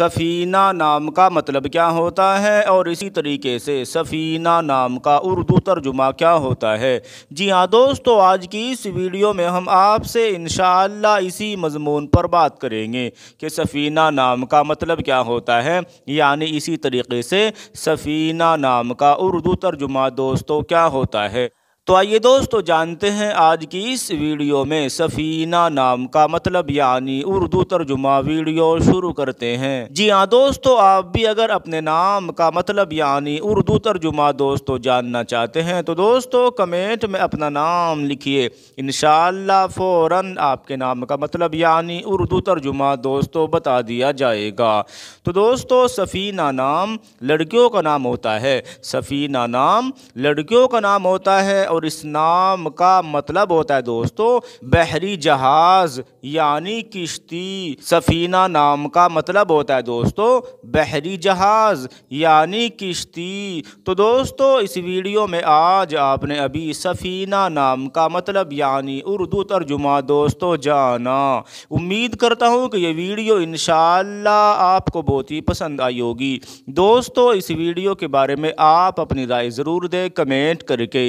सफ़ीना नाम का मतलब क्या होता है और इसी तरीके से सफ़ीना नाम का उर्दू तर्जुमा क्या होता है जी हाँ दोस्तों आज की इस वीडियो में हम आपसे इन इसी मजमून पर बात करेंगे कि सफ़ीना नाम का मतलब क्या होता है यानी इसी तरीके से सफ़ीना नाम का उर्दू तर्जुमा दोस्तों क्या होता है तो आइए दोस्तों जानते हैं आज की इस वीडियो में सफ़ीना नाम का मतलब यानी उर्दू तर्जुमा वीडियो शुरू करते हैं जी हाँ दोस्तों आप भी अगर अपने नाम का मतलब यानी उर्दू तर्जुमा दोस्तों जानना चाहते हैं तो दोस्तों कमेंट में अपना नाम लिखिए इन फौरन आपके नाम का मतलब यानी उर्दू तर्जुमा दोस्तों बता दिया जाएगा तो दोस्तों सफ़ीना नाम लड़कियों का नाम होता है सफ़ीना नाम लड़कियों का नाम होता है और और इस नाम का मतलब होता है दोस्तों बहरी जहाज़ यानी किश्ती सफ़ीना नाम का मतलब होता है दोस्तों बहरी जहाज़ यानी किश्ती तो दोस्तों इस वीडियो में आज आपने अभी सफ़ीना नाम का मतलब यानी उर्दू तर्जुमा दोस्तों जाना उम्मीद करता हूँ कि यह वीडियो इन आपको बहुत ही पसंद आई होगी दोस्तों इस वीडियो के बारे में आप अपनी राय ज़रूर दें कमेंट करके